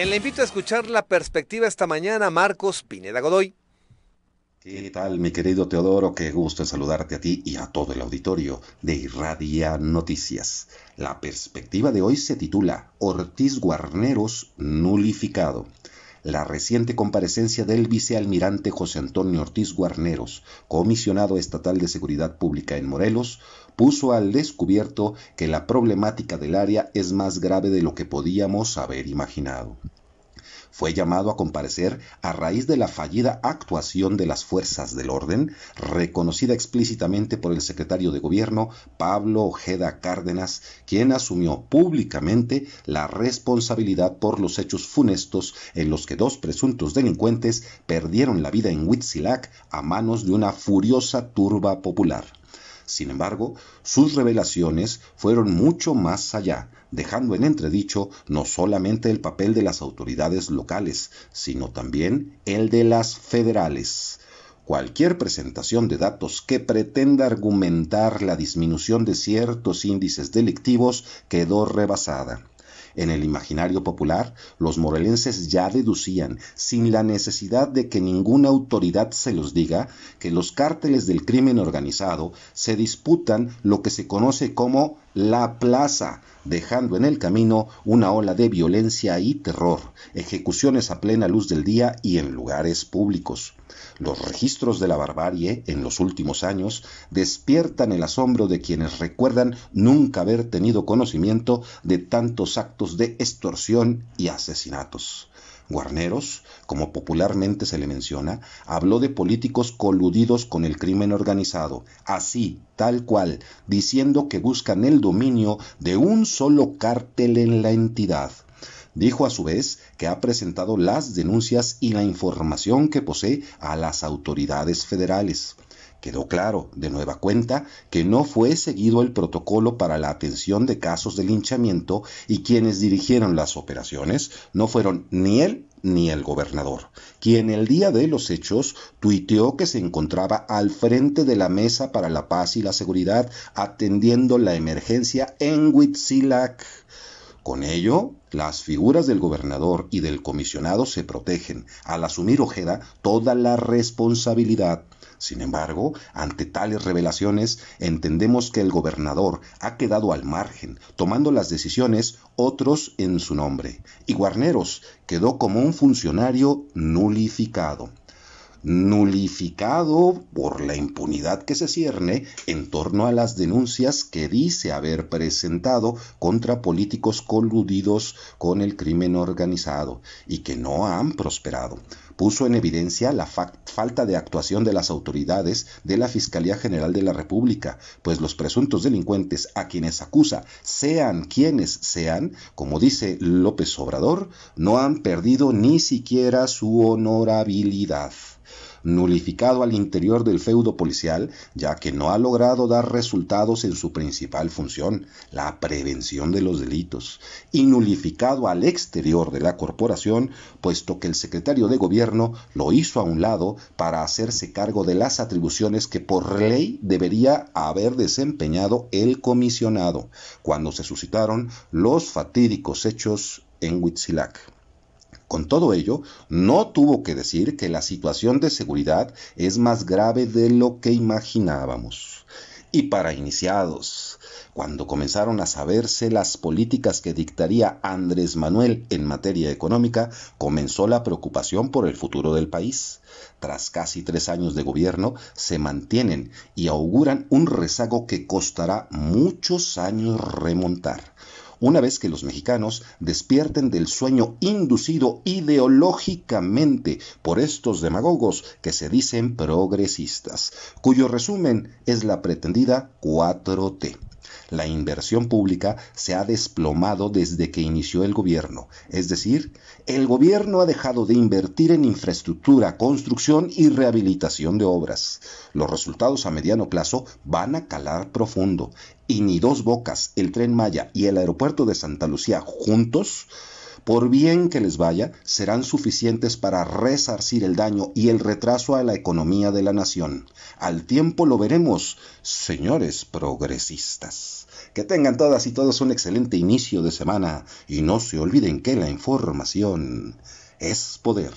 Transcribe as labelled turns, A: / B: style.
A: Eh, le invito a escuchar la perspectiva esta mañana, Marcos Pineda Godoy. ¿Qué tal, mi querido Teodoro? Qué gusto saludarte a ti y a todo el auditorio de Irradia Noticias. La perspectiva de hoy se titula Ortiz Guarneros nulificado la reciente comparecencia del vicealmirante José Antonio Ortiz Guarneros, comisionado estatal de Seguridad Pública en Morelos, puso al descubierto que la problemática del área es más grave de lo que podíamos haber imaginado fue llamado a comparecer a raíz de la fallida actuación de las fuerzas del orden, reconocida explícitamente por el secretario de Gobierno Pablo Ojeda Cárdenas, quien asumió públicamente la responsabilidad por los hechos funestos en los que dos presuntos delincuentes perdieron la vida en Huitzilac a manos de una furiosa turba popular. Sin embargo, sus revelaciones fueron mucho más allá, dejando en entredicho no solamente el papel de las autoridades locales, sino también el de las federales. Cualquier presentación de datos que pretenda argumentar la disminución de ciertos índices delictivos quedó rebasada. En el imaginario popular, los morelenses ya deducían, sin la necesidad de que ninguna autoridad se los diga, que los cárteles del crimen organizado se disputan lo que se conoce como la plaza, dejando en el camino una ola de violencia y terror, ejecuciones a plena luz del día y en lugares públicos. Los registros de la barbarie en los últimos años despiertan el asombro de quienes recuerdan nunca haber tenido conocimiento de tantos actos de extorsión y asesinatos. Guarneros, como popularmente se le menciona, habló de políticos coludidos con el crimen organizado, así, tal cual, diciendo que buscan el dominio de un solo cártel en la entidad. Dijo a su vez que ha presentado las denuncias y la información que posee a las autoridades federales. Quedó claro, de nueva cuenta, que no fue seguido el protocolo para la atención de casos de linchamiento y quienes dirigieron las operaciones no fueron ni él ni el gobernador, quien el día de los hechos tuiteó que se encontraba al frente de la Mesa para la Paz y la Seguridad atendiendo la emergencia en Huitzilac. Con ello, las figuras del gobernador y del comisionado se protegen al asumir Ojeda toda la responsabilidad. Sin embargo, ante tales revelaciones, entendemos que el gobernador ha quedado al margen, tomando las decisiones otros en su nombre, y Guarneros quedó como un funcionario nulificado nulificado por la impunidad que se cierne en torno a las denuncias que dice haber presentado contra políticos coludidos con el crimen organizado y que no han prosperado. Puso en evidencia la falta de actuación de las autoridades de la Fiscalía General de la República, pues los presuntos delincuentes a quienes acusa, sean quienes sean, como dice López Obrador, no han perdido ni siquiera su honorabilidad nulificado al interior del feudo policial, ya que no ha logrado dar resultados en su principal función, la prevención de los delitos, y nulificado al exterior de la corporación, puesto que el secretario de gobierno lo hizo a un lado para hacerse cargo de las atribuciones que por ley debería haber desempeñado el comisionado, cuando se suscitaron los fatídicos hechos en Huitzilac. Con todo ello, no tuvo que decir que la situación de seguridad es más grave de lo que imaginábamos. Y para iniciados, cuando comenzaron a saberse las políticas que dictaría Andrés Manuel en materia económica, comenzó la preocupación por el futuro del país. Tras casi tres años de gobierno, se mantienen y auguran un rezago que costará muchos años remontar una vez que los mexicanos despierten del sueño inducido ideológicamente por estos demagogos que se dicen progresistas, cuyo resumen es la pretendida 4T. La inversión pública se ha desplomado desde que inició el gobierno, es decir, el gobierno ha dejado de invertir en infraestructura, construcción y rehabilitación de obras. Los resultados a mediano plazo van a calar profundo y ni Dos Bocas, el tren Maya y el aeropuerto de Santa Lucía juntos, por bien que les vaya, serán suficientes para resarcir el daño y el retraso a la economía de la nación. Al tiempo lo veremos, señores progresistas. Que tengan todas y todos un excelente inicio de semana y no se olviden que la información es poder.